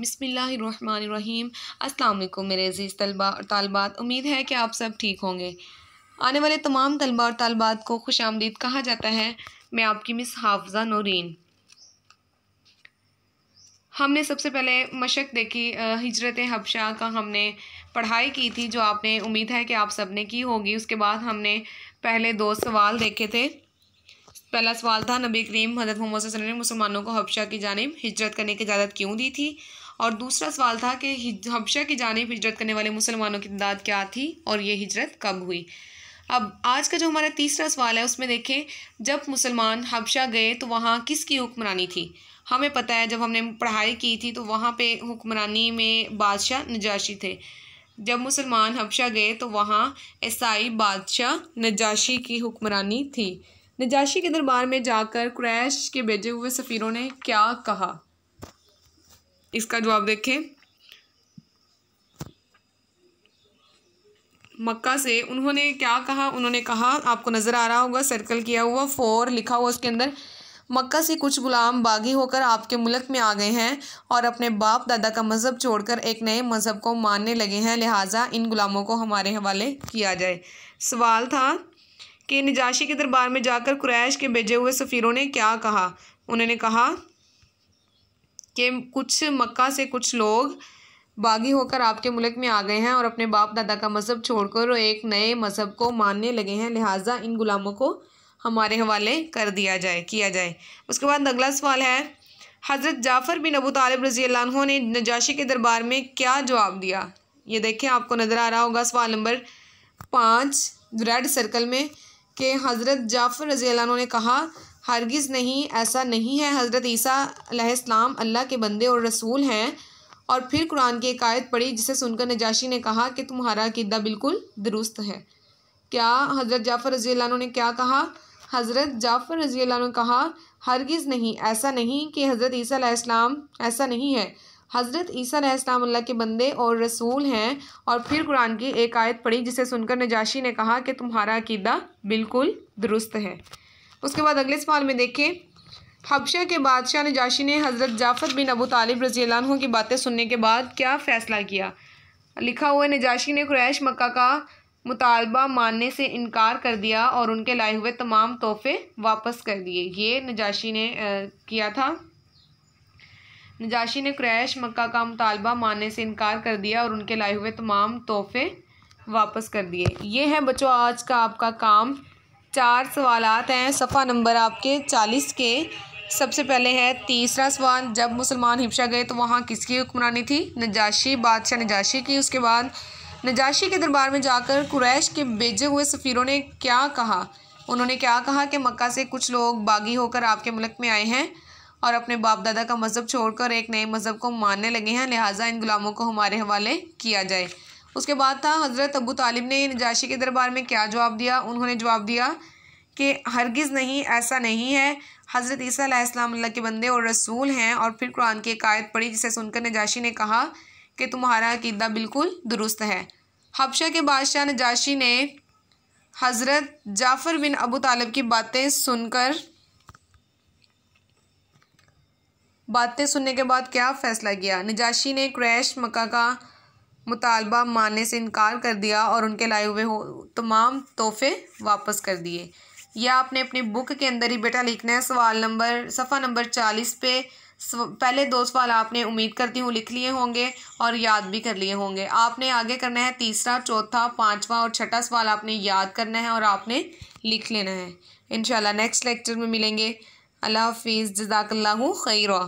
बसमीम अल्लाम मेरे अज़ीज़ तलबा और तालबात उम्मीद है कि आप सब ठीक होंगे आने वाले तमाम तलबा और तालबात को खुश आमदीद कहा जाता है मैं आपकी मिस हाफजा नौरीन हमने सबसे पहले मशक देखी हिजरत हबशा का हमने पढ़ाई की थी जो आपने उम्मीद है कि आप सब ने की होगी उसके बाद हमने पहले दो सवाल देखे थे पहला सवाल था नबी करीम हजरत मोहम्मद ने मुसलमानों को हबशा की जानब हिजरत करने की इजाज़त क्यों दी थी और दूसरा सवाल था कि हबशा की जानब हिजरत करने वाले मुसलमानों की तादाद क्या थी और ये हिजरत कब हुई अब आज का जो हमारा तीसरा सवाल है उसमें देखें जब मुसलमान हबशा गए तो वहाँ किसकी हुक्मरानी थी हमें पता है जब हमने पढ़ाई की थी तो वहाँ पे हुक्मरानी में बादशाह नजाशी थे जब मुसलमान हबशा गए तो वहाँ ईसाई बादशाह नजाशी की हुक्मरानी थी नजाशी के दरबार में जाकर क्रैश के भेजे हुए सफ़ीरों ने क्या कहा इसका जवाब देखें मक्का से उन्होंने क्या कहा उन्होंने कहा आपको नज़र आ रहा होगा सर्कल किया हुआ फोर लिखा हुआ उसके अंदर मक्का से कुछ गुलाम बागी होकर आपके मुल्क में आ गए हैं और अपने बाप दादा का मज़हब छोड़कर एक नए मज़हब को मानने लगे हैं लिहाजा इन गुलामों को हमारे हवाले किया जाए सवाल था कि निजाशी के दरबार में जाकर क्रैश के भेजे हुए सफ़ीरों ने क्या कहा उन्होंने कहा कि कुछ मक्का से कुछ लोग बागी होकर आपके मुल्क में आ गए हैं और अपने बाप दादा का मज़हब छोड़कर एक नए मज़हब को मानने लगे हैं लिहाजा इन ग़ुलामों को हमारे हवाले कर दिया जाए किया जाए उसके बाद अगला सवाल है हज़रत जाफ़र बिन अबू तालब रज़ी ने नजाशी के दरबार में क्या जवाब दिया ये देखें आपको नज़र आ रहा होगा सवाल नंबर पाँच रेड सर्कल में कि हज़रत जाफ़र रज़ी ने कहा हरगिज़ नहीं ऐसा नहीं है हज़रत ईसीम अल्लाह के बंदे और रसूल हैं और फिर कुरान की एक आयत पढ़ी जिसे सुनकर नजाशी ने कहा कि तुम्हारा अकीदा बिल्कुल दुरुस्त है क्या हज़रत जाफ़र रज़ी ने क्या कहा हज़रत जाफ़र रज़ी ने कहा हरगिज़ नहीं ऐसा नहीं कि हज़रत ईसी ऐसा नहीं है हज़रत ईसा रहस्लाम्ला के बंदे और रसूल हैं और फिर कुरान की एक आयत पढ़ी जिसे सुनकर नजाशी ने कहा कि तुम्हारा अकीदा बिल्कुल दुरुस्त है उसके बाद अगले सवाल में देखें हबशा के बादशाह नजाशी ने हज़रत जाफर बिन अबू तालिब रजी की बातें सुनने के बाद क्या फ़ैसला किया लिखा हुआ नजाशी ने क्रैश मक्का का मुतालबा मानने से इनकार कर दिया और उनके लाए हुए तमाम तोहफे वापस कर दिए ये नजाशी ने आ, किया था नजाशी ने क्रैश मक्का का मुतालबा मानने से इनकार कर दिया और उनके लाए हुए तमाम तोहफे वापस कर दिए ये है बच्चों आज का आपका काम चार सवाल हैं सफ़ा नंबर आपके चालीस के सबसे पहले है तीसरा सवाल जब मुसलमान हिपशा गए तो वहाँ किसकी हुक्मरानी थी नजाशी बादशाह नजाशी की उसके बाद नजाशी के दरबार में जाकर कुरैश के भेजे हुए सफ़ीरों ने क्या कहा उन्होंने क्या कहा कि मक्का से कुछ लोग बागी होकर आपके मुल्क में आए हैं और अपने बाप दादा का मज़हब छोड़कर एक नए मज़हब को मानने लगे हैं लिहाजा इन ग़ुलामों को हमारे हवाले किया जाए उसके बाद था हज़रत अबू तालिब ने नजाशी के दरबार में क्या जवाब दिया उन्होंने जवाब दिया कि हरगिज़ नहीं ऐसा नहीं है हज़रत ईसा के बंदे और रसूल हैं और फिर कुरान की एक पढ़ी जिसे सुनकर नजाशी ने कहा कि तुम्हारा अकीदा बिल्कुल दुरुस्त है हबशा के बादशाह नजाशी ने हज़रत जाफ़र बिन अबू तालब की बातें सुनकर बातें सुनने के बाद क्या फ़ैसला किया नजाशी ने क्रैश मक्का का मुतालबा मानने से इनकार कर दिया और उनके लाए हुए हो तमाम तोहफे वापस कर दिए या आपने अपनी बुक के अंदर ही बेटा लिखना है सवाल नंबर सफ़ा नंबर चालीस पे पहले दो सवाल आपने उम्मीद करती हूँ लिख लिए होंगे और याद भी कर लिए होंगे आपने आगे करना है तीसरा चौथा पाँचवा और छठा सवाल आपने याद करना है और आपने लिख लेना है इन नेक्स्ट लेक्चर में मिलेंगे اللہ حافظ جزاك الله خیرہ